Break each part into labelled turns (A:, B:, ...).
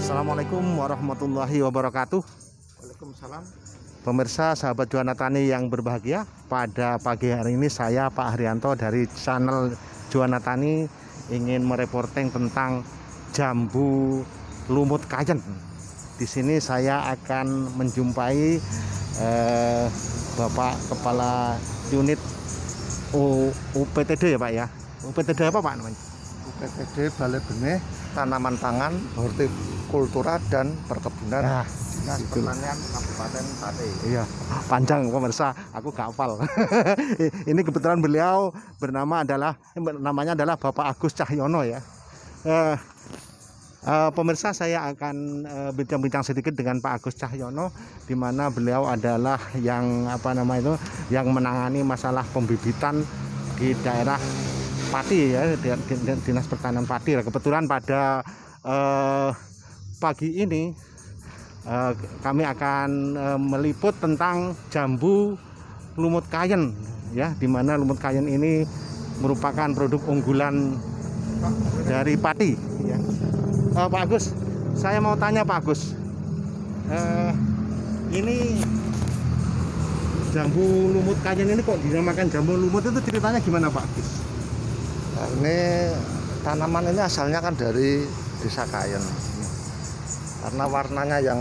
A: Assalamualaikum warahmatullahi wabarakatuh. Waalaikumsalam. Pemirsa sahabat Juana Tani yang berbahagia, pada pagi hari ini saya Pak Haryanto dari channel Juana Tani ingin mereporting tentang jambu lumut kajen. Di sini saya akan menjumpai eh, Bapak Kepala Unit UPTD ya Pak ya. UPTD apa Pak namanya? UPTD Balai Benih tanaman pangan, hortikultura dan perkebunan. Nah, Dinas Pertanian Kabupaten Pati. Iya, panjang pemirsa, aku gak hafal. Ini kebetulan beliau bernama adalah namanya adalah Bapak Agus Cahyono ya. Uh, pemirsa saya akan eh, bincang-bincang sedikit dengan Pak Agus Cahyono di mana beliau adalah yang apa nama itu yang menangani masalah pembibitan di daerah Pati ya dinas pertanian Pati lah kebetulan pada uh, pagi ini uh, kami akan uh, meliput tentang jambu lumut kayen ya di mana lumut kayen ini merupakan produk unggulan dari Pati ya. uh, Pak Agus saya mau tanya Pak Agus uh, ini jambu lumut kayen ini kok dinamakan jambu lumut itu ceritanya gimana Pak Agus? ini tanaman ini asalnya kan dari desa kayen karena warnanya yang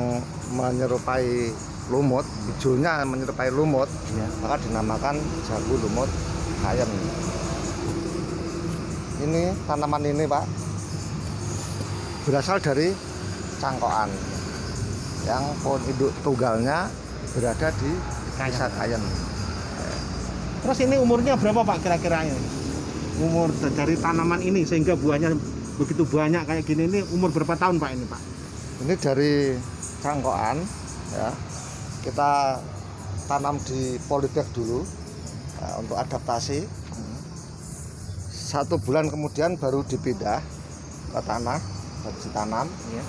A: menyerupai lumut hijaunya menyerupai lumut ya. maka dinamakan jagung lumut kayen ini tanaman ini pak berasal dari cangkoan yang pohon induk tunggalnya berada di desa Kayen. Terus ini umurnya berapa Pak kira-kira umur dari tanaman ini sehingga buahnya begitu banyak kayak gini ini umur berapa tahun Pak ini Pak? Ini dari cangkokan ya. Kita tanam di polybag dulu ya, untuk adaptasi. Satu bulan kemudian baru dipindah ke tanah, baru ditanam. Ya.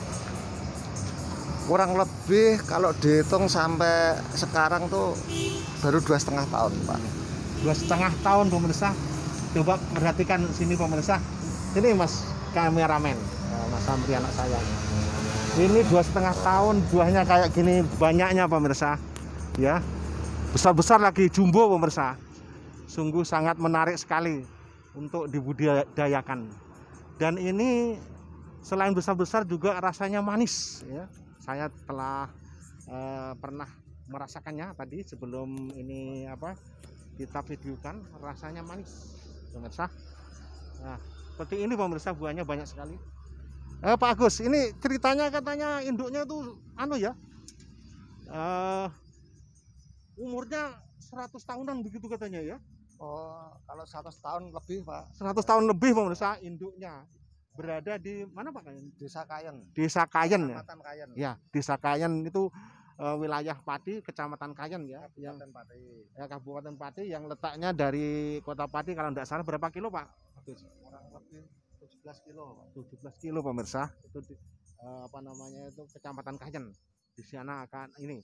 A: Kurang lebih kalau dihitung sampai sekarang tuh baru dua setengah tahun Pak. Dua setengah tahun pemirsa coba perhatikan sini pemirsa ini mas kameramen eh, mas Amri anak saya ini dua setengah tahun buahnya kayak gini banyaknya pemirsa ya besar-besar lagi jumbo pemirsa sungguh sangat menarik sekali untuk dibudidayakan dan ini selain besar-besar juga rasanya manis ya saya telah eh, pernah merasakannya tadi sebelum ini apa kita videokan rasanya manis pemirsa nah seperti ini pemirsa buahnya banyak sekali eh, Pak Agus ini ceritanya katanya induknya tuh anu ya eh, umurnya 100 tahunan begitu katanya ya Oh, kalau 100 tahun lebih, Pak. 100 tahun lebih pemirsa induknya berada di mana Pak Kayen? Desa Kayen. Desa Kayen ya. Kayen. Ya, Desa Kayen itu uh, wilayah Pati, Kecamatan Kayen ya, Kabupaten yang Pati. Ya, Kabupaten Pati yang letaknya dari Kota Pati kalau tidak salah berapa kilo, Pak? Kurang lebih 17 kilo, Pak. 17 kilo pemirsa. Itu di, uh, apa namanya itu Kecamatan Kayen. Di sana akan ini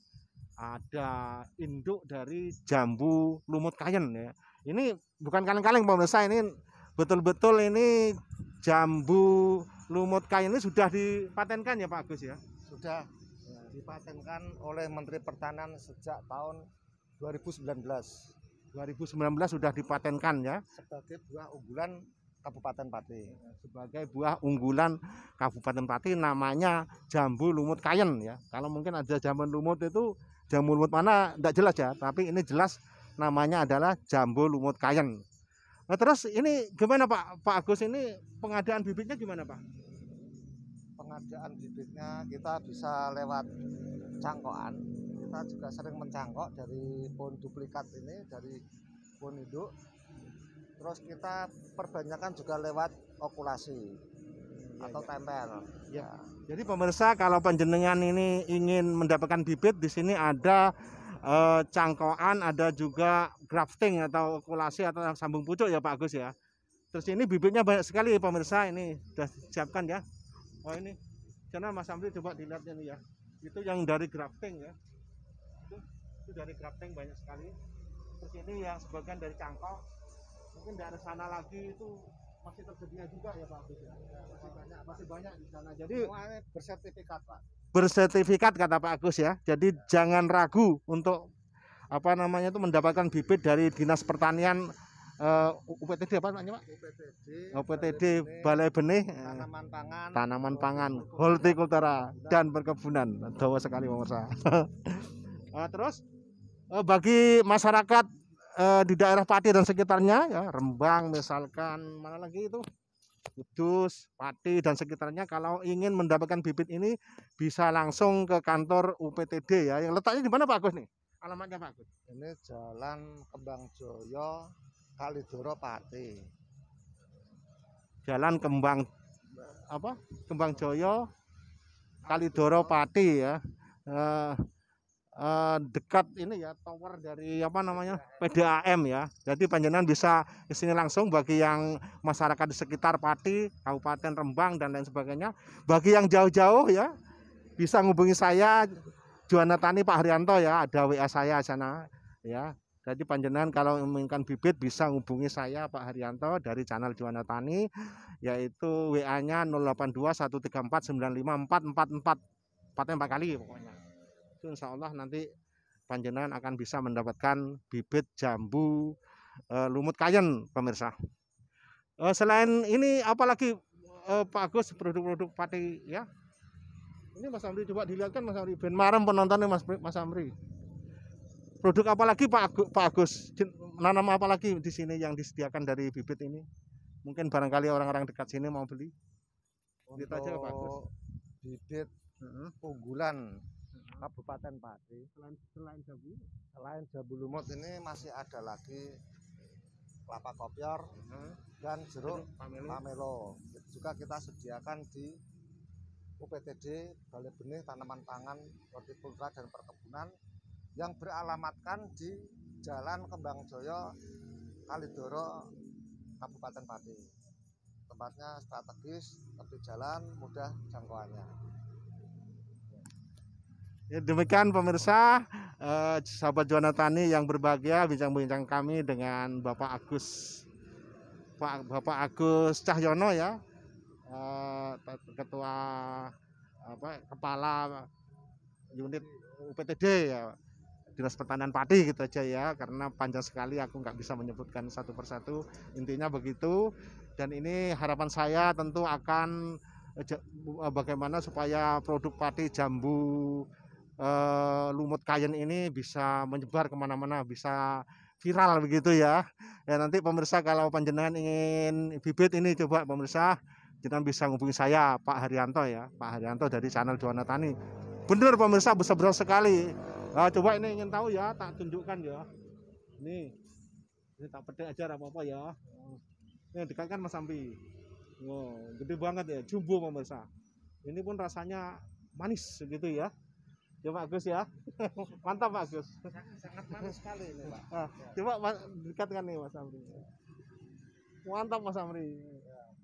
A: ada induk dari jambu lumut kayen ya. Ini bukan kaleng-kaleng pemirsa, ini betul-betul ini jambu lumut kayen ini sudah dipatenkan ya Pak Agus ya. Sudah dipatenkan oleh Menteri Pertanian sejak tahun 2019. 2019 sudah dipatenkan ya sebagai buah unggulan Kabupaten Pati. Sebagai buah unggulan Kabupaten Pati namanya jambu lumut kayen ya. Kalau mungkin ada jambu lumut itu jambu lumut mana tidak jelas ya, tapi ini jelas namanya adalah jambu lumut kayen. Nah, terus ini gimana Pak Pak Agus ini pengadaan bibitnya gimana Pak? pengadaan bibitnya kita bisa lewat cangkokan kita juga sering mencangkok dari pohon duplikat ini dari pohon induk terus kita perbanyakan juga lewat okulasi ya, atau ya. tempel iya. ya. jadi pemirsa kalau penjenengan ini ingin mendapatkan bibit di sini ada eh, cangkokan ada juga grafting atau okulasi atau sambung pucuk ya Pak Agus ya terus ini bibitnya banyak sekali pemirsa ini sudah siapkan ya oh ini karena Mas Amri coba dilihat ini ya itu yang dari grafting ya itu, itu dari grafting banyak sekali terus ini yang sebagian dari cangkok mungkin dari sana lagi itu masih tersedia juga ya Pak Agus ya masih banyak masih banyak di sana jadi bersertifikat Pak bersertifikat kata Pak Agus ya jadi ya. jangan ragu untuk apa namanya itu mendapatkan bibit dari dinas pertanian uh, eh, UPTD apa namanya Pak? UPTD, UPTD Balai Benih eh, Tanaman Pangan Tanaman Pangan Hortikultura dan Perkebunan Dawa sekali pemirsa uh, terus uh, bagi masyarakat uh, di daerah Pati dan sekitarnya ya Rembang misalkan mana lagi itu Kudus, Pati dan sekitarnya kalau ingin mendapatkan bibit ini bisa langsung ke kantor UPTD ya yang letaknya di mana Pak Agus nih? alamatnya Pak Agus. Ini Jalan Kembang Joyo Kalidoro Pati. Jalan Kembang apa? Kembang Joyo Kalidoro Pati ya. Uh, uh, dekat ini ya tower dari apa namanya PDAM ya. Jadi panjenengan bisa ke sini langsung bagi yang masyarakat di sekitar Pati, Kabupaten Rembang dan lain sebagainya. Bagi yang jauh-jauh ya bisa ngubungi saya Juwana Tani Pak Haryanto ya, ada WA saya sana ya. Jadi panjenengan kalau menginginkan bibit bisa hubungi saya Pak Haryanto dari channel Juana Tani yaitu WA-nya 082 empat empat kali pokoknya. Itu insya Allah nanti panjenengan akan bisa mendapatkan bibit jambu e, lumut kayen pemirsa. E, selain ini apalagi e, eh, Pak Agus produk-produk pati ya. Ini Mas Amri coba dilihatkan Mas Amri ben marem penontonnya Mas Mas Amri. Produk apa lagi Pak Agus? Pak Agus? Nanam apa lagi di sini yang disediakan dari bibit ini? Mungkin barangkali orang-orang dekat sini mau beli.
B: Bibit aja Pak Agus.
A: Bibit mm-hmm. unggulan mm-hmm. Kabupaten Pati. Selain selain jambu, selain jambu lumut ini masih ada lagi kelapa kopior uh-huh. dan jeruk pamelo. pamelo. Juga kita sediakan di UPTD Balai Benih Tanaman Pangan Hortikultura dan Perkebunan yang beralamatkan di Jalan Kembang Joyo Kalidoro Kabupaten Pati tempatnya strategis tapi jalan mudah jangkauannya ya, demikian pemirsa eh, sahabat Juwana yang berbahagia bincang-bincang kami dengan Bapak Agus Pak Bapak Agus Cahyono ya eh, ketua apa kepala unit UPTD ya dinas pertanian padi gitu aja ya karena panjang sekali aku nggak bisa menyebutkan satu persatu intinya begitu dan ini harapan saya tentu akan eh, eh, bagaimana supaya produk padi jambu eh, lumut kayen ini bisa menyebar kemana-mana bisa viral begitu ya ya nanti pemirsa kalau panjenengan ingin bibit ini coba pemirsa kita bisa hubungi saya Pak Haryanto ya Pak Haryanto dari channel Duana Tani benar pemirsa besar-besar sekali Nah, coba ini ingin tahu ya, tak tunjukkan ya. Ini, ini tak petik aja apa-apa ya. Ini yang dekat kan Mas Sampi. Wow, gede banget ya, jumbo pemirsa. Ini pun rasanya manis gitu ya. Ya Pak Agus ya. Mantap Pak Agus. Sangat, manis sekali ini Pak. Nah, coba dekatkan nih Mas Sampi. Mantap Mas Sampi.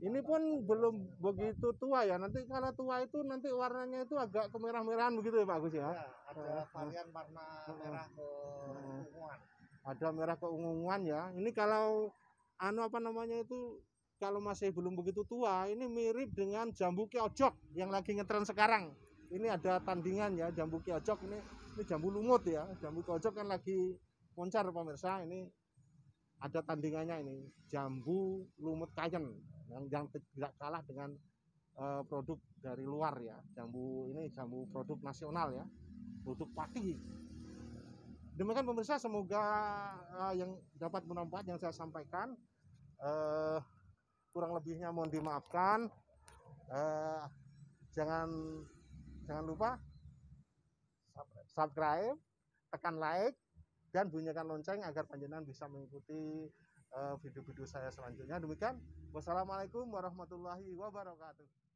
A: Ini pun belum begitu tua ya. Nanti kalau tua itu nanti warnanya itu agak kemerah-merahan begitu ya Pak Agus ya. ya ada varian warna merah keunguan. Ada merah keunguan ya. Ini kalau anu apa namanya itu kalau masih belum begitu tua ini mirip dengan jambu keocok yang lagi ngetren sekarang ini ada tandingan ya jambu keocok. ini ini jambu lumut ya jambu keocok kan lagi moncar pemirsa ini ada tandingannya ini jambu lumut kayen yang yang tidak kalah dengan uh, produk dari luar ya jambu ini jambu produk nasional ya produk pati demikian pemirsa semoga uh, yang dapat menempat yang saya sampaikan uh, kurang lebihnya mohon dimaafkan uh, jangan jangan lupa subscribe tekan like dan bunyikan lonceng agar panjenengan bisa mengikuti eh, video-video saya selanjutnya. Demikian, wassalamualaikum warahmatullahi wabarakatuh.